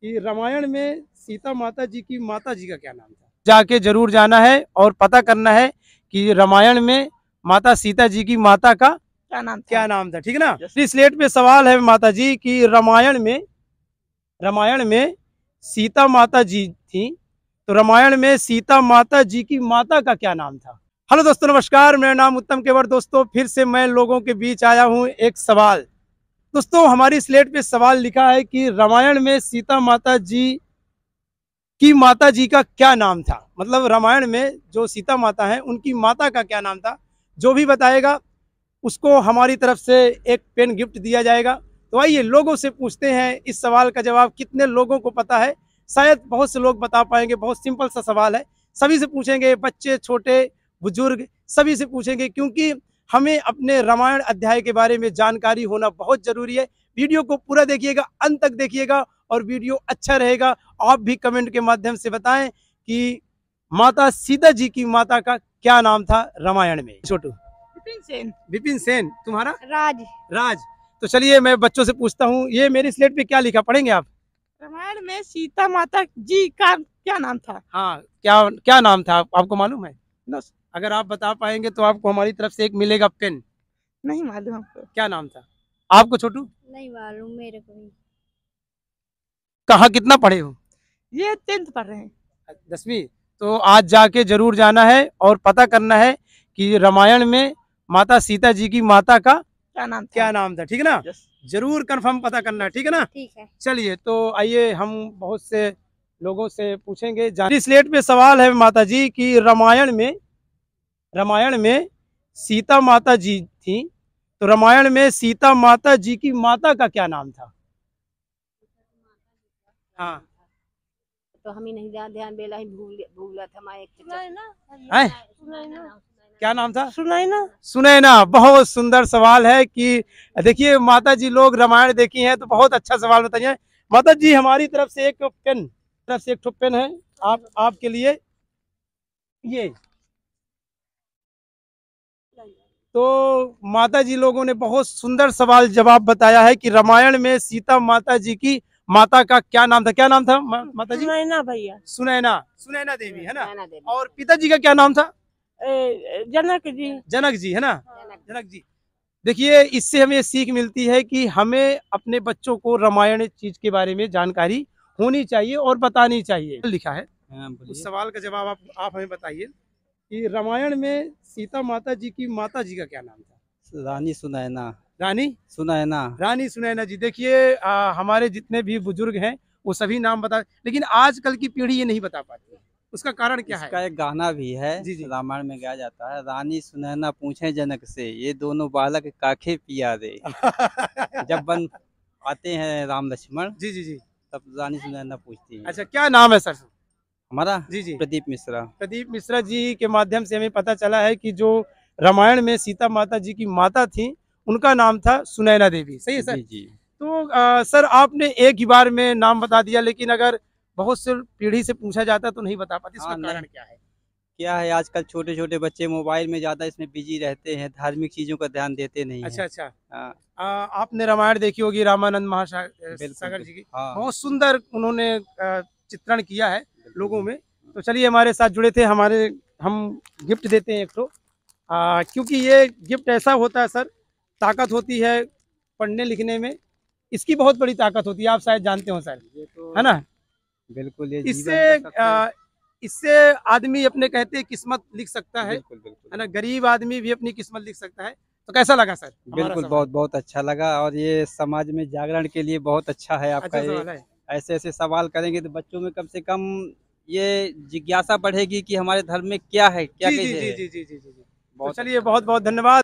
कि रामायण में सीता माता जी की माता जी का क्या नाम था जाके जरूर जाना है और पता करना है कि रामायण में माता सीता जी की माता का क्या नाम था? क्या नाम था ठीक ना तो स्लेट पे सवाल है माता जी की रामायण में रामायण में सीता माता जी थी तो रामायण में सीता माता जी की माता का क्या नाम था हेलो दोस्तों नमस्कार मेरा नाम उत्तम केवर दोस्तों फिर से मैं लोगों के बीच आया हूँ एक सवाल दोस्तों हमारी स्लेट पे सवाल लिखा है कि रामायण में सीता माता जी की माता जी का क्या नाम था मतलब रामायण में जो सीता माता है उनकी माता का क्या नाम था जो भी बताएगा उसको हमारी तरफ से एक पेन गिफ्ट दिया जाएगा तो आइए लोगों से पूछते हैं इस सवाल का जवाब कितने लोगों को पता है शायद बहुत से लोग बता पाएंगे बहुत सिंपल सा सवाल है सभी से पूछेंगे बच्चे छोटे बुजुर्ग सभी से पूछेंगे क्योंकि हमें अपने रामायण अध्याय के बारे में जानकारी होना बहुत ज़रूरी है वीडियो को पूरा देखिएगा अंत तक देखिएगा और वीडियो अच्छा रहेगा आप भी कमेंट के माध्यम से बताएं कि माता सीता जी की माता का क्या नाम था रामायण में छोटू विपिन सेन विपिन सेन तुम्हारा राज राज तो चलिए मैं बच्चों से पूछता हूँ ये मेरी स्लेट पे क्या लिखा पढ़ेंगे आप रामायण में सीता माता जी का क्या नाम था हाँ क्या क्या नाम था आपको मालूम है अगर आप बता पाएंगे तो आपको हमारी तरफ से एक मिलेगा पेन नहीं मालूम आपको क्या नाम था आपको छोटू नहीं मालूम मेरे को कहा कितना पढ़े हो ये टेंथ पढ़ रहे हैं दसवीं तो आज जाके जरूर जाना है और पता करना है कि रामायण में माता सीता जी की माता का क्या नाम था? क्या नाम था ठीक ना जरूर कंफर्म पता करना ठीक है ना ठीक है चलिए तो आइए हम बहुत से लोगों से पूछेंगे इस लेट पे सवाल है माता जी की रामायण में रामायण में सीता माता जी थी तो रामायण में सीता माता जी की माता का क्या नाम था हाँ तो हम ही नहीं ध्यान ध्यान बेला ही भूल भूला था मैं एक क्या नाम था सुनैना सुनैना बहुत सुंदर सवाल है कि देखिए माता जी लोग रामायण देखी हैं तो बहुत अच्छा सवाल बताइए माता जी हमारी तरफ से एक पेन तरफ से एक पेन है आप आपके लिए ये तो माता जी लोगों ने बहुत सुंदर सवाल जवाब बताया है कि रामायण में सीता माता जी की माता का क्या नाम था क्या नाम था माता जी सुनैना भैया सुनैना सुनैना देवी है ना देवी। और पिताजी का क्या नाम था जनक जी जनक जी है ना हाँ। जनक जी देखिए इससे हमें सीख मिलती है कि हमें अपने बच्चों को रामायण चीज के बारे में जानकारी होनी चाहिए और बतानी चाहिए लिखा है हाँ, उस सवाल का जवाब आप आप हमें बताइए कि रामायण में सीता माता जी की माता जी का क्या नाम था रानी सुनैना रानी सुनैना रानी सुनैना जी देखिए हमारे जितने भी बुजुर्ग हैं वो सभी नाम बता लेकिन आजकल की पीढ़ी ये नहीं बता पाती है उसका कारण क्या इसका है एक गाना भी है जी जी रामायण में गाया जाता है रानी सुनैना पूछे जनक से ये दोनों बालक काखे पिया दे जब बन आते हैं राम लक्ष्मण जी जी जी तब रानी सुनैना पूछती है अच्छा क्या नाम है सर हमारा जी जी प्रदीप मिश्रा प्रदीप मिश्रा जी के माध्यम से हमें पता चला है कि जो रामायण में सीता माता जी की माता थी उनका नाम था सुनैना देवी सही है सर जी, जी। तो आ, सर आपने एक ही बार में नाम बता दिया लेकिन अगर बहुत से पीढ़ी से पूछा जाता तो नहीं बता पाती हाँ, कारण क्या है क्या है आजकल छोटे छोटे बच्चे मोबाइल में ज्यादा इसमें बिजी रहते हैं धार्मिक चीजों का ध्यान देते नहीं अच्छा अच्छा आ, हाँ। आ, आपने रामायण देखी होगी रामानंद महासागर जी की हाँ। बहुत सुंदर उन्होंने चित्रण किया है लोगों हम्म। में तो चलिए हमारे साथ जुड़े थे हमारे हम गिफ्ट देते हैं एक तो आ, क्योंकि ये गिफ्ट ऐसा होता है सर ताकत होती है पढ़ने लिखने में इसकी बहुत बड़ी ताकत होती है आप शायद जानते हो सर तो है ना बिल्कुल इससे इससे आदमी अपने कहते किस्मत लिख सकता है बिल्कुल, बिल्कुल। है ना गरीब आदमी भी अपनी किस्मत लिख सकता है तो कैसा लगा सर बिल्कुल बहुत बहुत अच्छा लगा और ये समाज में जागरण के लिए बहुत अच्छा है आपका अच्छा ये ऐसे ऐसे सवाल करेंगे तो बच्चों में कम से कम ये जिज्ञासा बढ़ेगी कि हमारे धर्म में क्या है क्या जी, जी, जी, जी, जी, जी, जी, जी, तो चलिए अच्छा। बहुत बहुत धन्यवाद